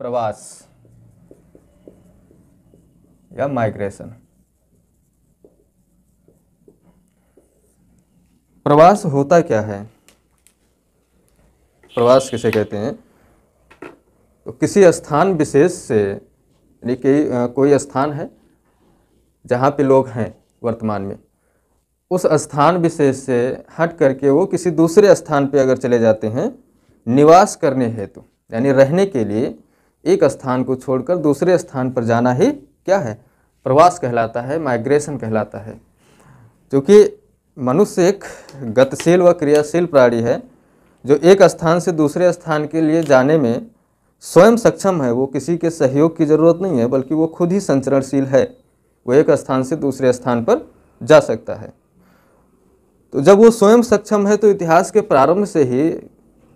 प्रवास या माइग्रेशन प्रवास होता क्या है प्रवास किसे कहते हैं तो किसी स्थान विशेष से यानी कि कोई स्थान है जहाँ पे लोग हैं वर्तमान में उस स्थान विशेष से हट करके वो किसी दूसरे स्थान पे अगर चले जाते हैं निवास करने हेतु यानी रहने के लिए एक स्थान को छोड़कर दूसरे स्थान पर जाना ही क्या है प्रवास कहलाता है माइग्रेशन कहलाता है क्योंकि मनुष्य एक गतिशील व क्रियाशील प्राणी है जो एक स्थान से दूसरे स्थान के लिए जाने में स्वयं सक्षम है वो किसी के सहयोग की जरूरत नहीं है बल्कि वो खुद ही संचरणशील है वो एक स्थान से दूसरे स्थान पर जा सकता है तो जब वो स्वयं सक्षम है तो इतिहास के प्रारंभ से ही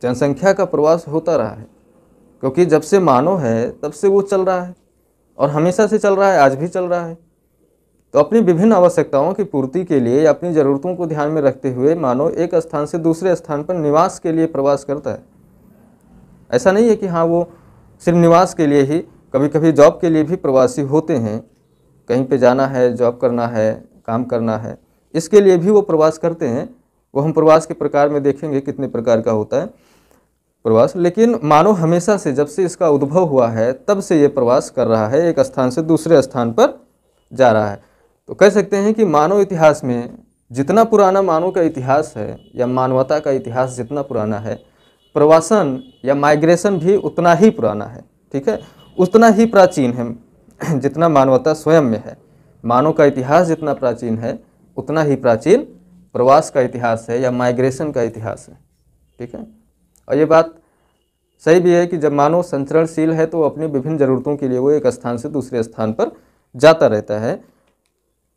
जनसंख्या का प्रवास होता रहा है क्योंकि जब से मानव है तब से वो चल रहा है और हमेशा से चल रहा है आज भी चल रहा है तो अपनी विभिन्न आवश्यकताओं की पूर्ति के लिए अपनी ज़रूरतों को ध्यान में रखते हुए मानव एक स्थान से दूसरे स्थान पर निवास के लिए प्रवास करता है ऐसा नहीं है कि हाँ वो सिर्फ निवास के लिए ही कभी कभी जॉब के लिए भी प्रवासी होते हैं कहीं पे जाना है जॉब करना है काम करना है इसके लिए भी वो प्रवास करते हैं वो हम प्रवास के प्रकार में देखेंगे कितने प्रकार का होता है प्रवास लेकिन मानव हमेशा से जब से इसका उद्भव हुआ है तब से ये प्रवास कर रहा है एक स्थान से दूसरे स्थान पर जा रहा है तो कह सकते हैं कि मानव इतिहास में जितना पुराना मानव का इतिहास है या मानवता का इतिहास जितना पुराना है प्रवासन या माइग्रेशन भी उतना ही पुराना है ठीक है उतना ही प्राचीन है जितना मानवता स्वयं में है मानव का इतिहास जितना प्राचीन है उतना ही प्राचीन प्रवास का इतिहास है या माइग्रेशन का इतिहास है ठीक है और ये बात सही भी है कि जब मानव संचरणशील है तो अपनी विभिन्न ज़रूरतों के लिए वो एक स्थान से दूसरे स्थान पर जाता रहता है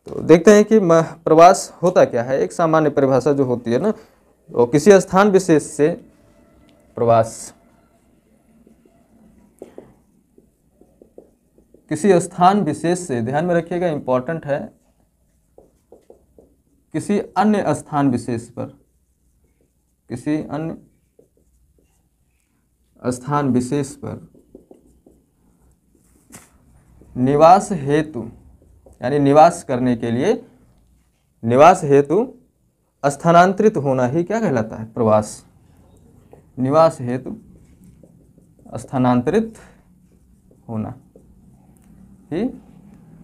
तो देखते हैं कि प्रवास होता क्या है एक सामान्य परिभाषा जो होती है ना तो किसी स्थान विशेष से प्रवास किसी स्थान विशेष से ध्यान में रखिएगा इंपॉर्टेंट है किसी अन्य स्थान विशेष पर किसी अन्य स्थान विशेष पर निवास हेतु यानी निवास करने के लिए निवास हेतु स्थानांतरित होना ही क्या कहलाता है प्रवास निवास हेतु स्थानांतरित होना ही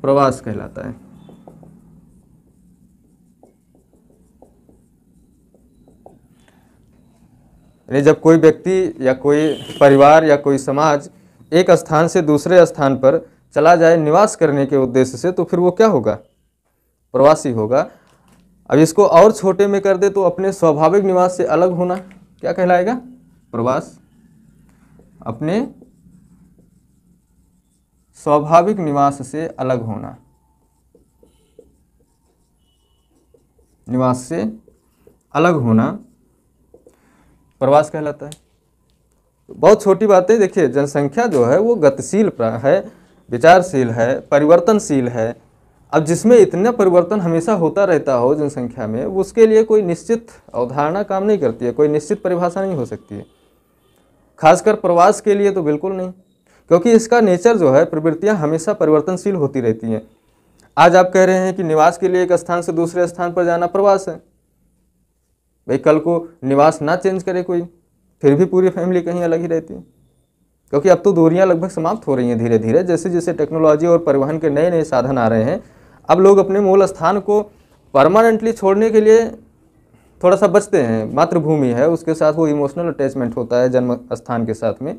प्रवास कहलाता है यानी जब कोई व्यक्ति या कोई परिवार या कोई समाज एक स्थान से दूसरे स्थान पर चला जाए निवास करने के उद्देश्य से तो फिर वो क्या होगा प्रवासी होगा अब इसको और छोटे में कर दे तो अपने स्वाभाविक निवास से अलग होना क्या कहलाएगा प्रवास अपने स्वाभाविक निवास से अलग होना निवास से अलग होना प्रवास कहलाता है बहुत छोटी बातें देखिए जनसंख्या जो है वो गतिशील है विचारशील है परिवर्तनशील है अब जिसमें इतना परिवर्तन हमेशा होता रहता हो जनसंख्या में उसके लिए कोई निश्चित अवधारणा काम नहीं करती है कोई निश्चित परिभाषा नहीं हो सकती है खासकर प्रवास के लिए तो बिल्कुल नहीं क्योंकि इसका नेचर जो है प्रवृत्तियाँ हमेशा परिवर्तनशील होती रहती हैं आज आप कह रहे हैं कि निवास के लिए एक स्थान से दूसरे स्थान पर जाना प्रवास है भाई कल को निवास ना चेंज करे कोई फिर भी पूरी फैमिली कहीं अलग ही रहती है क्योंकि अब तो दूरियां लगभग समाप्त हो रही हैं धीरे धीरे जैसे जैसे टेक्नोलॉजी और परिवहन के नए नए साधन आ रहे हैं अब लोग अपने मूल स्थान को परमानेंटली छोड़ने के लिए थोड़ा सा बचते हैं मातृभूमि है उसके साथ वो इमोशनल अटैचमेंट होता है जन्म स्थान के साथ में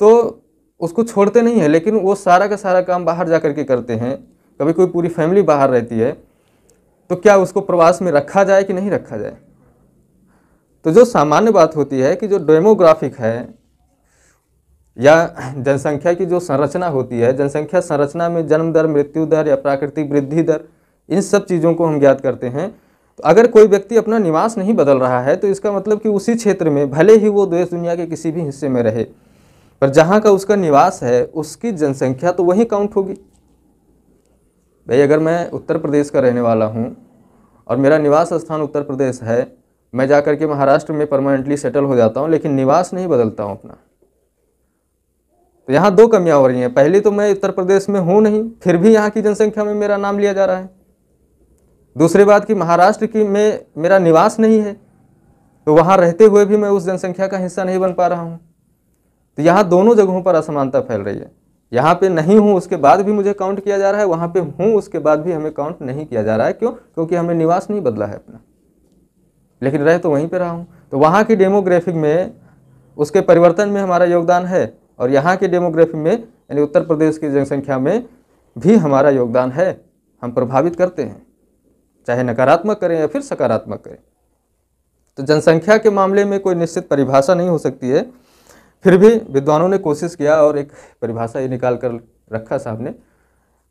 तो उसको छोड़ते नहीं है लेकिन वो सारा का सारा काम बाहर जा कर के करते हैं कभी कोई पूरी फैमिली बाहर रहती है तो क्या उसको प्रवास में रखा जाए कि नहीं रखा जाए तो जो सामान्य बात होती है कि जो डेमोग्राफिक है या जनसंख्या की जो संरचना होती है जनसंख्या संरचना में जन्म दर मृत्यु दर या प्राकृतिक वृद्धि दर इन सब चीज़ों को हम ज्ञात करते हैं तो अगर कोई व्यक्ति अपना निवास नहीं बदल रहा है तो इसका मतलब कि उसी क्षेत्र में भले ही वो देश दुनिया के किसी भी हिस्से में रहे पर जहाँ का उसका निवास है उसकी जनसंख्या तो वहीं काउंट होगी भाई अगर मैं उत्तर प्रदेश का रहने वाला हूँ और मेरा निवास स्थान उत्तर प्रदेश है मैं जा कर के महाराष्ट्र में परमानेंटली सेटल हो जाता हूँ लेकिन निवास नहीं बदलता हूँ अपना तो यहाँ दो कमियाँ हो रही हैं पहली तो मैं उत्तर प्रदेश में हूँ नहीं फिर भी यहाँ की जनसंख्या में मेरा नाम लिया जा रहा है दूसरी बात कि महाराष्ट्र की में मेरा निवास नहीं है तो वहाँ रहते हुए भी मैं उस जनसंख्या का हिस्सा नहीं बन पा रहा हूँ तो यहाँ दोनों जगहों पर असमानता फैल रही है यहाँ पे नहीं हूँ उसके बाद भी मुझे काउंट किया जा रहा है वहाँ पे हूँ उसके बाद भी हमें काउंट नहीं किया जा रहा है क्यों क्योंकि हमने निवास नहीं बदला है अपना लेकिन रह तो वहीं पे रहा हूँ तो वहाँ की डेमोग्राफिक में उसके परिवर्तन में हमारा योगदान है और यहाँ के डेमोग्राफी में यानी उत्तर प्रदेश की जनसंख्या में भी हमारा योगदान है हम प्रभावित करते हैं चाहे नकारात्मक करें या फिर सकारात्मक करें तो जनसंख्या के मामले में कोई निश्चित परिभाषा नहीं हो सकती है फिर भी विद्वानों ने कोशिश किया और एक परिभाषा ये निकाल कर रखा सामने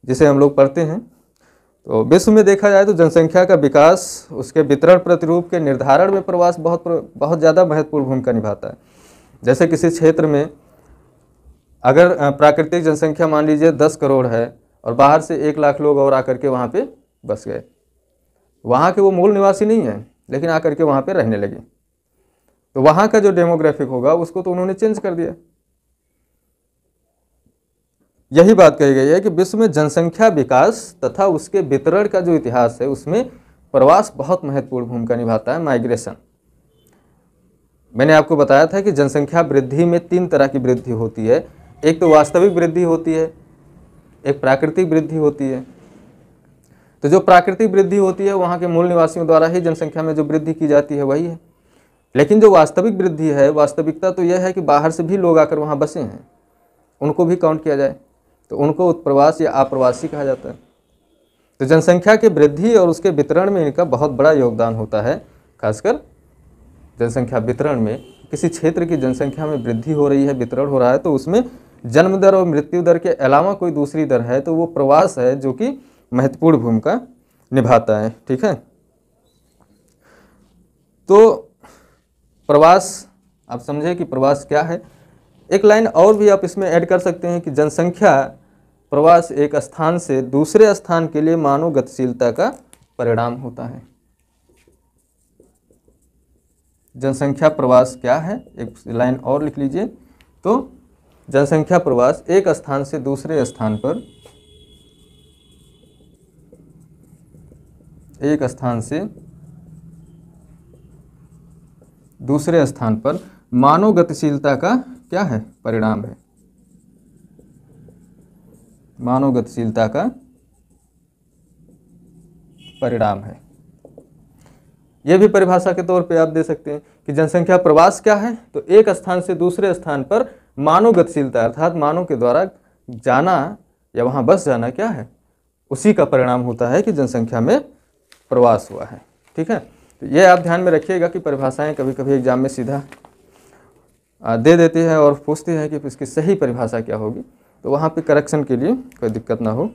जिसे हम लोग पढ़ते हैं तो विश्व में देखा जाए तो जनसंख्या का विकास उसके वितरण प्रतिरूप के निर्धारण में प्रवास बहुत बहुत ज़्यादा महत्वपूर्ण भूमिका निभाता है जैसे किसी क्षेत्र में अगर प्राकृतिक जनसंख्या मान लीजिए दस करोड़ है और बाहर से एक लाख लोग और आकर के वहाँ पे बस गए वहाँ के वो मूल निवासी नहीं हैं लेकिन आकर के वहाँ पे रहने लगे तो वहां का जो डेमोग्राफिक होगा उसको तो उन्होंने चेंज कर दिया यही बात कही गई है कि विश्व में जनसंख्या विकास तथा उसके वितरण का जो इतिहास है उसमें प्रवास बहुत महत्वपूर्ण भूमिका निभाता है माइग्रेशन मैंने आपको बताया था कि जनसंख्या वृद्धि में तीन तरह की वृद्धि होती है एक तो वास्तविक वृद्धि होती है एक प्राकृतिक वृद्धि होती है तो जो प्राकृतिक वृद्धि होती है वहाँ के मूल निवासियों द्वारा ही जनसंख्या में जो वृद्धि की जाती है वही है लेकिन जो वास्तविक वृद्धि है वास्तविकता तो यह है कि बाहर से भी लोग आकर वहाँ बसे हैं उनको भी काउंट किया जाए तो उनको उत्प्रवास या आप्रवासी कहा जाता है तो जनसंख्या की वृद्धि और उसके वितरण में इनका बहुत बड़ा योगदान होता है खासकर जनसंख्या वितरण में किसी क्षेत्र की जनसंख्या में वृद्धि हो रही है वितरण हो रहा है तो उसमें जन्म दर और मृत्यु दर के अलावा कोई दूसरी दर है तो वो प्रवास है जो कि महत्वपूर्ण भूमिका निभाता है ठीक है तो प्रवास आप समझे कि प्रवास क्या है एक लाइन और भी आप इसमें ऐड कर सकते हैं कि जनसंख्या प्रवास एक स्थान से दूसरे स्थान के लिए मानव गतिशीलता का परिणाम होता है जनसंख्या प्रवास क्या है एक लाइन और लिख लीजिए तो जनसंख्या प्रवास एक स्थान से दूसरे स्थान पर एक स्थान से दूसरे स्थान पर मानव गतिशीलता का क्या है परिणाम है मानव गतिशीलता का परिणाम है यह भी परिभाषा के तौर पे आप दे सकते हैं कि जनसंख्या प्रवास क्या है तो एक स्थान से दूसरे स्थान पर मानव गतिशीलता अर्थात मानव के द्वारा जाना या वहां बस जाना क्या है उसी का परिणाम होता है कि जनसंख्या में प्रवास हुआ है ठीक है तो ये आप ध्यान में रखिएगा कि परिभाषाएं कभी कभी एग्जाम में सीधा दे देती है और पूछती है कि इसकी सही परिभाषा क्या होगी तो वहाँ पे करेक्शन के लिए कोई दिक्कत ना हो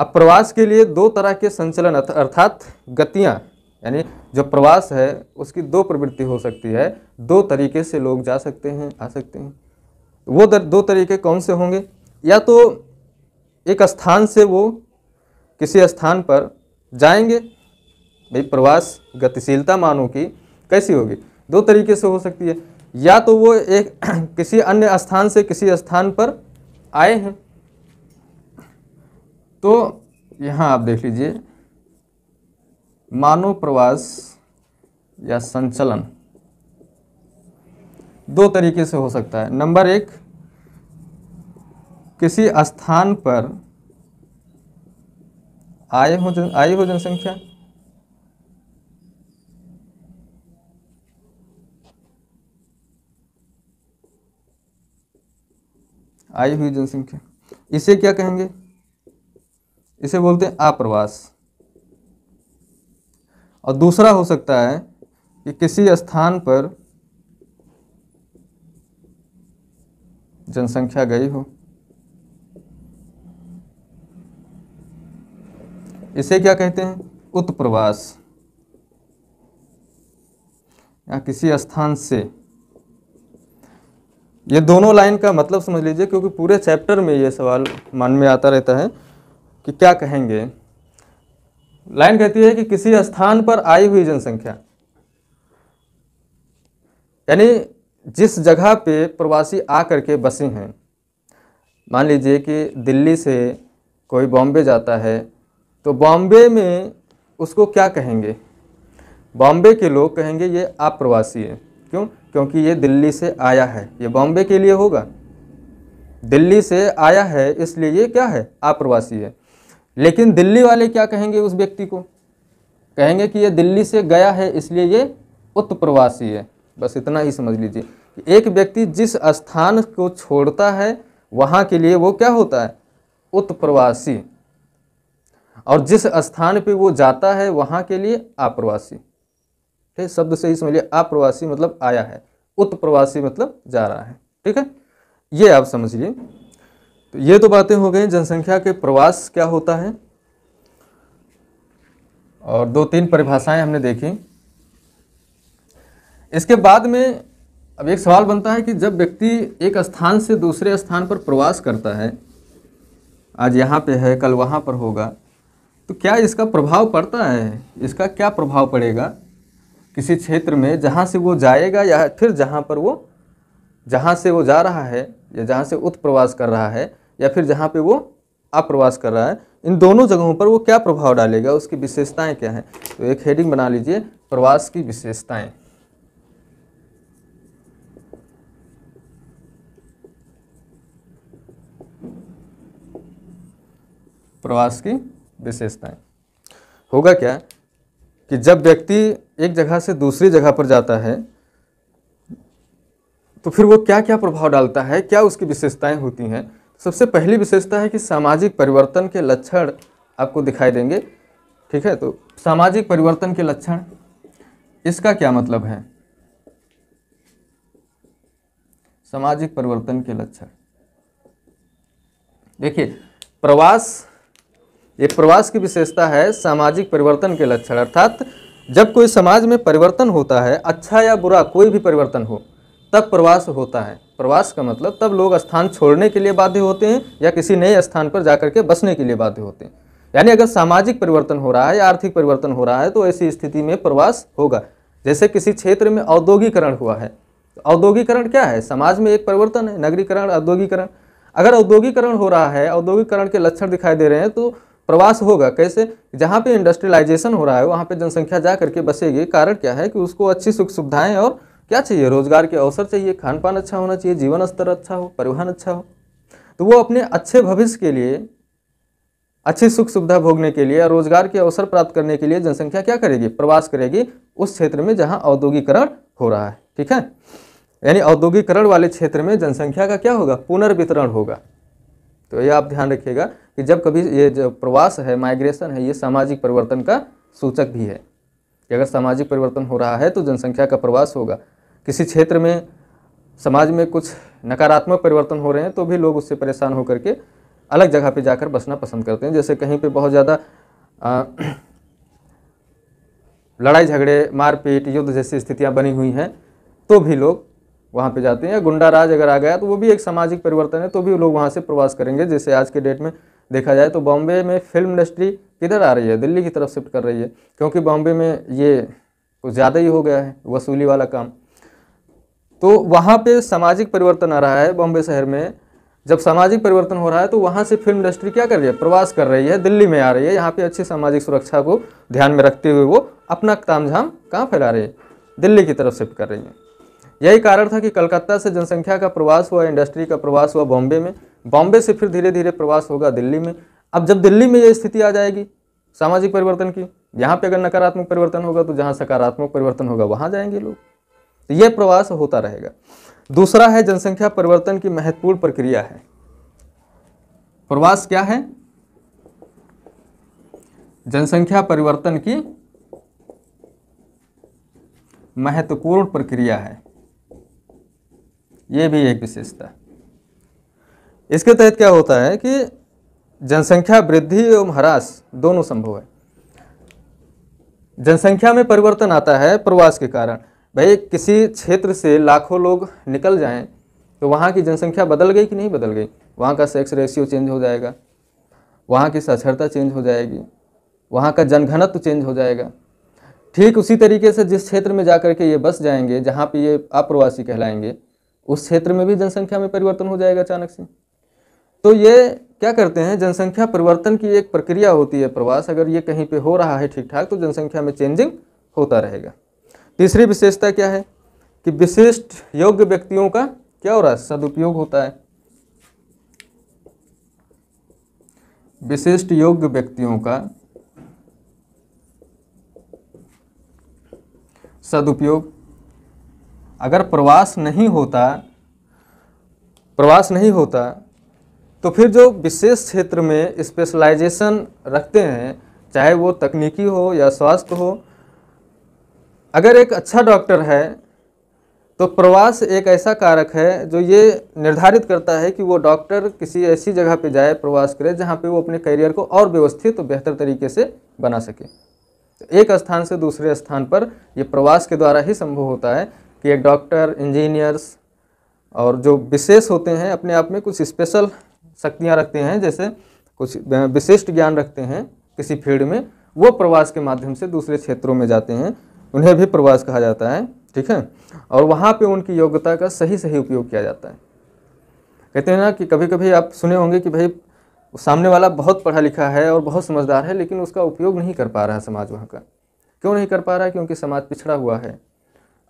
अब प्रवास के लिए दो तरह के संचलन अर्थात गतियाँ यानी जो प्रवास है उसकी दो प्रवृत्ति हो सकती है दो तरीके से लोग जा सकते हैं आ सकते हैं वो दो तरीके कौन से होंगे या तो एक स्थान से वो किसी स्थान पर जाएंगे भाई प्रवास गतिशीलता मानव की कैसी होगी दो तरीके से हो सकती है या तो वो एक किसी अन्य स्थान से किसी स्थान पर आए हैं तो यहाँ आप देख लीजिए मानव प्रवास या संचलन दो तरीके से हो सकता है नंबर एक किसी स्थान पर आए हो जन आए हो जनसंख्या आई हुई जनसंख्या इसे क्या कहेंगे इसे बोलते हैं आप्रवास और दूसरा हो सकता है कि किसी स्थान पर जनसंख्या गई हो इसे क्या कहते हैं उत्प्रवास या किसी स्थान से ये दोनों लाइन का मतलब समझ लीजिए क्योंकि पूरे चैप्टर में ये सवाल मन में आता रहता है कि क्या कहेंगे लाइन कहती है कि किसी स्थान पर आई हुई जनसंख्या यानी जिस जगह पे प्रवासी आ करके बसे हैं मान लीजिए कि दिल्ली से कोई बॉम्बे जाता है तो बॉम्बे में उसको क्या कहेंगे बॉम्बे के लोग कहेंगे ये आप प्रवासी है क्यों क्योंकि ये दिल्ली से आया है ये बॉम्बे के लिए होगा दिल्ली से आया है इसलिए ये क्या है आप्रवासी है लेकिन दिल्ली वाले क्या कहेंगे उस व्यक्ति को कहेंगे कि ये दिल्ली से गया है इसलिए ये उत्प्रवासी है बस इतना ही समझ लीजिए एक व्यक्ति जिस स्थान को छोड़ता है वहाँ के लिए वो क्या होता है उत्प्रवासी और जिस स्थान पे वो जाता है वहाँ के लिए आप्रवासी है शब्द से ही समझिए अप्रवासी मतलब आया है उत्प्रवासी मतलब जा रहा है ठीक है ये आप लिए तो ये तो बातें हो गई जनसंख्या के प्रवास क्या होता है और दो तीन परिभाषाएं हमने देखी इसके बाद में अब एक सवाल बनता है कि जब व्यक्ति एक स्थान से दूसरे स्थान पर प्रवास करता है आज यहाँ पे है कल वहाँ पर होगा तो क्या इसका प्रभाव पड़ता है इसका क्या प्रभाव पड़ेगा किसी क्षेत्र में जहाँ से वो जाएगा या फिर जहाँ पर वो जहाँ से वो जा रहा है या जहाँ से उत्प्रवास कर रहा है या फिर जहाँ पे वो अप्रवास कर रहा है इन दोनों जगहों पर वो क्या प्रभाव डालेगा उसकी विशेषताएं क्या हैं तो एक हेडिंग बना लीजिए प्रवास की विशेषताएं प्रवास की विशेषताएं होगा क्या कि जब व्यक्ति एक जगह से दूसरी जगह पर जाता है तो फिर वो क्या क्या प्रभाव डालता है क्या उसकी विशेषताएं होती हैं सबसे पहली विशेषता है कि सामाजिक परिवर्तन के लक्षण आपको दिखाई देंगे ठीक है तो सामाजिक परिवर्तन के लक्षण इसका क्या मतलब है सामाजिक परिवर्तन के लक्षण देखिए प्रवास ये प्रवास की विशेषता है सामाजिक परिवर्तन के लक्षण अर्थात जब कोई समाज में परिवर्तन होता है अच्छा या बुरा कोई भी परिवर्तन हो तब प्रवास होता है प्रवास का मतलब तब लोग स्थान छोड़ने के लिए बाध्य होते हैं या किसी नए स्थान पर जाकर के बसने के लिए बाध्य होते हैं यानी अगर सामाजिक परिवर्तन हो रहा है या आर्थिक परिवर्तन हो रहा है तो ऐसी स्थिति में प्रवास होगा जैसे किसी क्षेत्र में औद्योगिकरण हुआ है तो औद्योगिकरण क्या है समाज में एक परिवर्तन है नगरीकरण औद्योगिकरण अगर औद्योगिकरण हो रहा है औद्योगिकरण के लक्षण दिखाई दे रहे हैं तो प्रवास होगा कैसे जहाँ पे इंडस्ट्रियलाइजेशन हो रहा है वहाँ पे जनसंख्या जा करके बसेगी कारण क्या है कि उसको अच्छी सुख सुविधाएं और क्या चाहिए रोजगार के अवसर चाहिए खान पान अच्छा होना चाहिए जीवन स्तर अच्छा हो परिवहन अच्छा हो तो वो अपने अच्छे भविष्य के लिए अच्छी सुख सुविधा भोगने के लिए रोजगार के अवसर प्राप्त करने के लिए जनसंख्या क्या करेगी प्रवास करेगी उस क्षेत्र में जहाँ औद्योगिकरण हो रहा है ठीक है यानी औद्योगिकरण वाले क्षेत्र में जनसंख्या का क्या होगा पुनर्वितरण होगा तो यह आप ध्यान रखिएगा कि जब कभी ये जो प्रवास है माइग्रेशन है ये सामाजिक परिवर्तन का सूचक भी है कि अगर सामाजिक परिवर्तन हो रहा है तो जनसंख्या का प्रवास होगा किसी क्षेत्र में समाज में कुछ नकारात्मक परिवर्तन हो रहे हैं तो भी लोग उससे परेशान होकर के अलग जगह पर जाकर बसना पसंद करते हैं जैसे कहीं पर बहुत ज़्यादा लड़ाई झगड़े मारपीट युद्ध जैसी स्थितियाँ बनी हुई हैं तो भी लोग वहाँ पे जाते हैं या गुंडा राज अगर आ गया तो वो भी एक सामाजिक परिवर्तन है तो भी लोग वहाँ से प्रवास करेंगे जैसे आज के डेट में देखा जाए तो बॉम्बे में फिल्म इंडस्ट्री किधर आ रही है दिल्ली की तरफ शिफ्ट कर रही है क्योंकि बॉम्बे में ये कुछ ज़्यादा ही हो गया है वसूली वाला काम तो वहाँ पर सामाजिक परिवर्तन आ रहा है बॉम्बे शहर में जब सामाजिक परिवर्तन हो रहा है तो वहाँ से फिल्म इंडस्ट्री क्या कर रही है प्रवास कर रही है दिल्ली में आ रही है यहाँ पे अच्छी सामाजिक सुरक्षा को ध्यान में रखते हुए वो अपना तामझाम कहाँ फैला रही है दिल्ली की तरफ शिफ्ट कर रही है यही कारण था कि कलकत्ता से जनसंख्या का प्रवास हुआ इंडस्ट्री का प्रवास हुआ बॉम्बे में बॉम्बे से फिर धीरे धीरे प्रवास होगा दिल्ली में अब जब दिल्ली में ये स्थिति आ जाएगी सामाजिक परिवर्तन की यहाँ पे अगर नकारात्मक परिवर्तन होगा तो जहाँ सकारात्मक परिवर्तन होगा वहाँ जाएंगे लोग तो यह प्रवास होता रहेगा दूसरा है जनसंख्या परिवर्तन की महत्वपूर्ण प्रक्रिया है प्रवास क्या है जनसंख्या परिवर्तन की महत्वपूर्ण प्रक्रिया है ये भी एक विशेषता है इसके तहत क्या होता है कि जनसंख्या वृद्धि एवं ह्रास दोनों संभव है जनसंख्या में परिवर्तन आता है प्रवास के कारण भाई किसी क्षेत्र से लाखों लोग निकल जाएं तो वहाँ की जनसंख्या बदल गई कि नहीं बदल गई वहाँ का सेक्स रेशियो चेंज हो जाएगा वहाँ की साक्षरता चेंज हो जाएगी वहाँ का जनघनत्व चेंज हो जाएगा ठीक उसी तरीके से जिस क्षेत्र में जा के ये बस जाएंगे जहाँ पे ये अप्रवासी कहलाएंगे उस क्षेत्र में भी जनसंख्या में परिवर्तन हो जाएगा अचानक से तो ये क्या करते हैं जनसंख्या परिवर्तन की एक प्रक्रिया होती है प्रवास अगर ये कहीं पे हो रहा है ठीक ठाक तो जनसंख्या में चेंजिंग होता रहेगा तीसरी विशेषता क्या है कि विशिष्ट योग्य व्यक्तियों का क्या हो रहा है सदुपयोग होता है विशिष्ट योग्य व्यक्तियों का सदुपयोग अगर प्रवास नहीं होता प्रवास नहीं होता तो फिर जो विशेष क्षेत्र में स्पेशलाइजेशन रखते हैं चाहे वो तकनीकी हो या स्वास्थ्य हो अगर एक अच्छा डॉक्टर है तो प्रवास एक ऐसा कारक है जो ये निर्धारित करता है कि वो डॉक्टर किसी ऐसी जगह पे जाए प्रवास करे जहाँ पे वो अपने करियर को और व्यवस्थित तो बेहतर तरीके से बना सके एक स्थान से दूसरे स्थान पर ये प्रवास के द्वारा ही संभव होता है कि एक डॉक्टर इंजीनियर्स और जो विशेष होते हैं अपने आप में कुछ स्पेशल शक्तियाँ रखते हैं जैसे कुछ विशिष्ट ज्ञान रखते हैं किसी फील्ड में वो प्रवास के माध्यम से दूसरे क्षेत्रों में जाते हैं उन्हें भी प्रवास कहा जाता है ठीक है और वहाँ पे उनकी योग्यता का सही सही उपयोग किया जाता है कहते हैं ना कि कभी कभी आप सुने होंगे कि भाई सामने वाला बहुत पढ़ा लिखा है और बहुत समझदार है लेकिन उसका उपयोग नहीं कर पा रहा है समाज वहाँ का क्यों नहीं कर पा रहा है क्योंकि समाज पिछड़ा हुआ है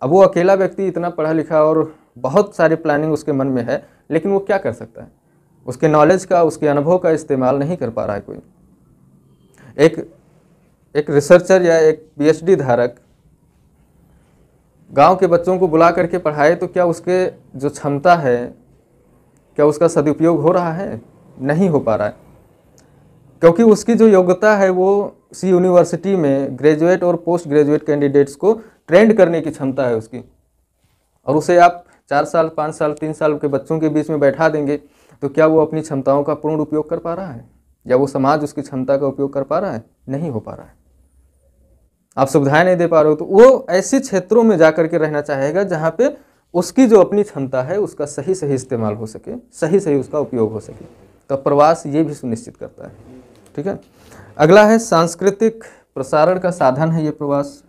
अब वो अकेला व्यक्ति इतना पढ़ा लिखा और बहुत सारी प्लानिंग उसके मन में है लेकिन वो क्या कर सकता है उसके नॉलेज का उसके अनुभव का इस्तेमाल नहीं कर पा रहा है कोई एक एक रिसर्चर या एक पीएचडी धारक गांव के बच्चों को बुला करके पढ़ाए तो क्या उसके जो क्षमता है क्या उसका सदुपयोग हो रहा है नहीं हो पा रहा है क्योंकि उसकी जो योग्यता है वो सी यूनिवर्सिटी में ग्रेजुएट और पोस्ट ग्रेजुएट कैंडिडेट्स को ट्रेंड करने की क्षमता है उसकी और उसे आप चार साल पाँच साल तीन साल के बच्चों के बीच में बैठा देंगे तो क्या वो अपनी क्षमताओं का पूर्ण उपयोग कर पा रहा है या वो समाज उसकी क्षमता का उपयोग कर पा रहा है नहीं हो पा रहा है आप सुविधाएं नहीं दे पा रहे हो तो वो ऐसे क्षेत्रों में जा करके रहना चाहेगा जहाँ पे उसकी जो अपनी क्षमता है उसका सही सही इस्तेमाल हो सके सही सही उसका उपयोग हो सके तो प्रवास ये भी सुनिश्चित करता है ठीक है अगला है सांस्कृतिक प्रसारण का साधन है ये प्रवास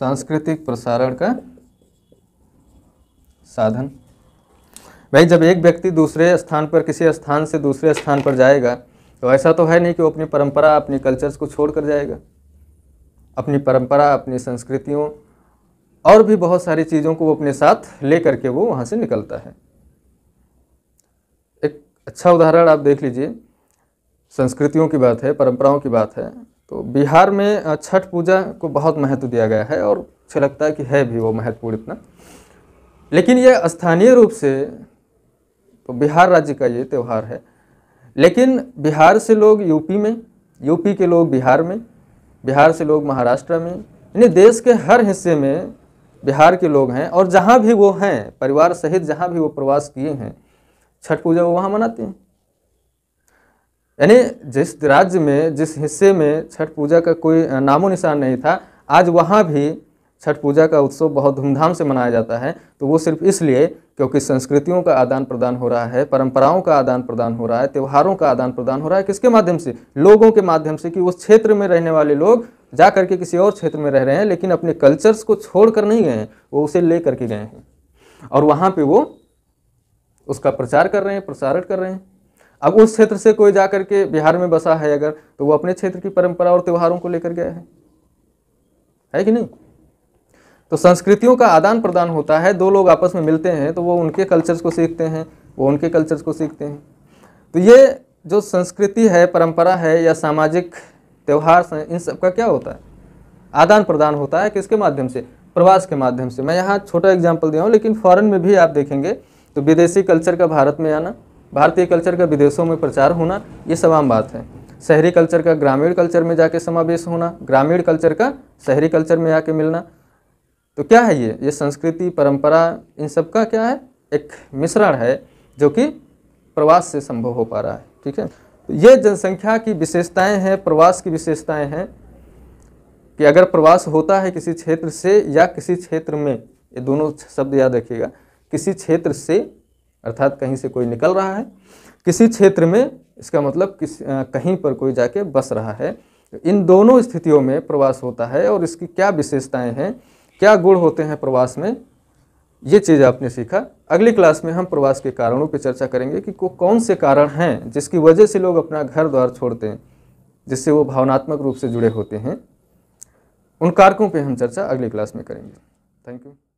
सांस्कृतिक प्रसारण का साधन भाई जब एक व्यक्ति दूसरे स्थान पर किसी स्थान से दूसरे स्थान पर जाएगा तो ऐसा तो है नहीं कि वो अपनी परंपरा अपने कल्चर्स को छोड़ कर जाएगा अपनी परंपरा अपनी संस्कृतियों और भी बहुत सारी चीज़ों को वो अपने साथ ले करके वो वहाँ से निकलता है एक अच्छा उदाहरण आप देख लीजिए संस्कृतियों की बात है परंपराओं की बात है तो बिहार में छठ पूजा को बहुत महत्व दिया गया है और मुझे लगता है कि है भी वो महत्वपूर्ण इतना लेकिन यह स्थानीय रूप से तो बिहार राज्य का ये त्यौहार है लेकिन बिहार से लोग यूपी में यूपी के लोग बिहार में बिहार से लोग महाराष्ट्र में यानी देश के हर हिस्से में बिहार के लोग हैं और जहाँ भी वो हैं परिवार सहित जहाँ भी वो प्रवास किए हैं छठ पूजा वो वहाँ मनाते हैं यानी जिस राज्य में जिस हिस्से में छठ पूजा का कोई नामो निशान नहीं था आज वहाँ भी छठ पूजा का उत्सव बहुत धूमधाम से मनाया जाता है तो वो सिर्फ इसलिए क्योंकि संस्कृतियों का आदान प्रदान हो रहा है परंपराओं का आदान प्रदान हो रहा है त्योहारों का आदान प्रदान हो रहा है किसके माध्यम से लोगों के माध्यम से कि उस क्षेत्र में रहने वाले लोग जा करके किसी और क्षेत्र में रह रहे हैं लेकिन अपने कल्चर्स को छोड़ कर नहीं गए हैं वो उसे ले करके गए हैं और वहाँ पर वो उसका प्रचार कर रहे हैं प्रसारण कर रहे हैं अब उस क्षेत्र से कोई जा करके बिहार में बसा है अगर तो वो अपने क्षेत्र की परंपरा और त्योहारों को लेकर गया है है कि नहीं तो संस्कृतियों का आदान प्रदान होता है दो लोग आपस में मिलते हैं तो वो उनके कल्चर्स को सीखते हैं वो उनके कल्चर्स को सीखते हैं तो ये जो संस्कृति है परंपरा है या सामाजिक त्यौहार हैं इन सब का क्या होता है आदान प्रदान होता है किसके माध्यम से प्रवास के माध्यम से मैं यहाँ छोटा एग्जाम्पल दिया हूँ लेकिन फ़ॉरन में भी आप देखेंगे तो विदेशी कल्चर का भारत में आना भारतीय कल्चर का विदेशों में प्रचार होना ये सब आम बात है शहरी कल्चर का ग्रामीण कल्चर में जाके समावेश होना ग्रामीण कल्चर का शहरी कल्चर में आके मिलना तो क्या है ये ये संस्कृति परंपरा इन सब का क्या है एक मिश्रण है जो कि प्रवास से संभव हो पा रहा है ठीक है तो ये जनसंख्या की विशेषताएं हैं प्रवास की विशेषताएं हैं कि अगर प्रवास होता है किसी क्षेत्र से या किसी क्षेत्र में ये दोनों शब्द याद रखिएगा किसी क्षेत्र से अर्थात कहीं से कोई निकल रहा है किसी क्षेत्र में इसका मतलब किस कहीं पर कोई जाके बस रहा है इन दोनों स्थितियों में प्रवास होता है और इसकी क्या विशेषताएं हैं क्या गुण होते हैं प्रवास में ये चीज़ आपने सीखा अगली क्लास में हम प्रवास के कारणों पर चर्चा करेंगे कि को कौन से कारण हैं जिसकी वजह से लोग अपना घर द्वार छोड़ते हैं जिससे वो भावनात्मक रूप से जुड़े होते हैं उन कारकों पर हम चर्चा अगली क्लास में करेंगे थैंक यू